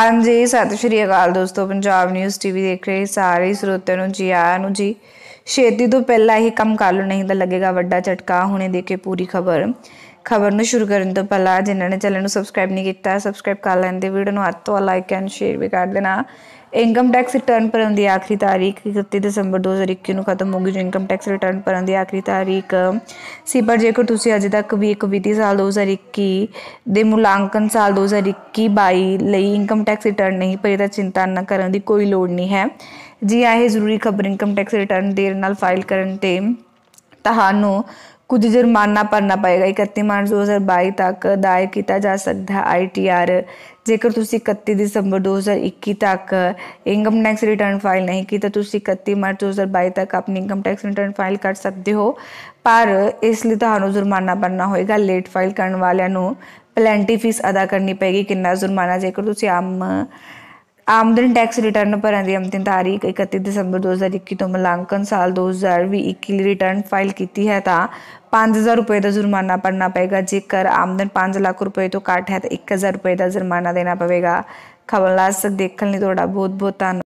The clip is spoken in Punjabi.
ਹਾਂਜੀ ਸਤਿ ਸ਼੍ਰੀ ਅਕਾਲ ਦੋਸਤੋ ਪੰਜਾਬ ਨਿਊਜ਼ ਟੀਵੀ ਦੇਖ ਰਹੇ ਸਾਰੇ ਸਰੋਤਿਆਂ ਨੂੰ ਜੀ ਆਇਆਂ ਨੂੰ ਜੀ ਛੇਤੀ ਤੋਂ ਪਹਿਲਾਂ ਹੀ ਕੰਮ ਕਰ ਲਓ ਨਹੀਂ ਤਾਂ ਲੱਗੇਗਾ ਵੱਡਾ ਝਟਕਾ ਹੁਣੇ ਦੇਖੇ ਪੂਰੀ ਖਬਰ ਖਬਰ ਨੂੰ ਸ਼ੁਰੂ ਕਰਨ ਤੋਂ ਪਹਿਲਾਂ ਜਿਨ੍ਹਾਂ ਨੇ ਚੈਨਲ ਨੂੰ ਸਬਸਕ੍ਰਾਈਬ ਨਹੀਂ ਕੀਤਾ ਸਬਸਕ੍ਰਾਈਬ ਕਰ ਲੈਣ ਦੇ ਵੀਡੀਓ ਨੂੰ ਹੱਥ ਤੋਂ ਲਾਈਕ ਐਂਡ ਸ਼ੇਅਰ ਵੀ ਕਰ ਦੇਣਾ ਇਨਕਮ ਟੈਕਸ ਰਿਟਰਨ ਭਰਨ ਦੀ ਆਖਰੀ ਤਾਰੀਖ 31 ਦਸੰਬਰ 2021 ਨੂੰ ਖਤਮ ਹੋ ਗਈ ਜੋ ਇਨਕਮ ਟੈਕਸ ਰਿਟਰਨ ਭਰਨ ਦੀ ਆਖਰੀ ਤਾਰੀਖ ਸੀ ਪਰ ਜੇਕਰ ਤੁਸੀਂ ਅਜੇ ਤੱਕ ਵੀ ਇੱਕ ਵਿੱਤੀ ਸਾਲ 2021 ਦੇ ਮੁਲਾਂਕਣ ਸਾਲ 2021-22 ਲਈ ਇਨਕਮ ਟੈਕਸ ਰਿਟਰਨ ਨਹੀਂ ਭਰੀ ਤਾਂ ਚਿੰਤਾ ਨਾ ਕਰਨ ਦੀ ਕੋਈ ਲੋੜ ਨਹੀਂ ਹੈ ਜੀ ਆਹ ਜ਼ਰੂਰੀ ਖਬਰ ਇਨਕਮ ਟੈਕਸ ਰਿਟਰਨ ਦੇਰ ਨਾਲ ਫਾਈਲ ਕਰਨ ਤੇ ਤਹਾਨੂੰ ਕੁਝ ਜੁਰਮਾਨਾ ਭਰਨਾ ਪਏਗਾ 31 ਮਾਰਚ 2022 ਤੱਕ ਦਾਇਰ ਕੀਤਾ ਜਾ ਸਕਦਾ ਹੈ ਆਈਟੀਆਰ ਜੇਕਰ ਤੁਸੀਂ 31 ਦਸੰਬਰ 2021 ਤੱਕ ਇਨਕਮ ਟੈਕਸ ਰਿਟਰਨ ਫਾਈਲ ਨਹੀਂ ਕੀਤਾ ਤੁਸੀਂ 31 ਮਾਰਚ 2022 ਤੱਕ ਆਪਣੀ ਇਨਕਮ ਟੈਕਸ ਰਿਟਰਨ ਫਾਈਲ ਕਰ ਸਕਦੇ ਹੋ ਪਰ ਇਸ ਲਈ ਤੁਹਾਨੂੰ ਜੁਰਮਾਨਾ ਭਰਨਾ ਹੋਏਗਾ ਲੇਟ ਫਾਈਲ ਕਰਨ ਵਾਲਿਆਂ ਨੂੰ ਪਲੈਂਟੀ ਫੀਸ ਅਦਾ ਕਰਨੀ ਪਏਗੀ ਕਿੰਨਾ ਜੁਰਮਾਨਾ ਜੇਕਰ ਤੁਸੀਂ ਆਮ ਆਮਦਨ ਟੈਕਸ ਰਿਟਰਨ ਭਰਨ ਦੀ ਅੰਤਿਮ ਤਾਰੀਖ 31 ਦਸੰਬਰ 2021 ਤੋਂ ਮਲਾਂਕਨ ਸਾਲ 2021 ਲਈ ਰਿਟਰਨ ਫਾਈਲ ਕੀਤੀ ਹੈ ਤਾਂ 5000 ਰੁਪਏ ਦਾ ਜੁਰਮਾਨਾ ਭਰਨਾ ਪਏਗਾ ਜੇਕਰ ਆਮਦਨ 5 ਲੱਖ ਰੁਪਏ ਤੋਂ ਘੱਟ ਹੈ ਤਾਂ 1000 ਰੁਪਏ ਦਾ ਜੁਰਮਾਨਾ ਦੇਣਾ ਪਵੇਗਾ ਖਬਰ ਲਾਸ ਦੇਖਣ ਲਈ ਤੁਹਾਡਾ ਬਹੁਤ ਬਹੁਤ ਧੰਨਵਾਦ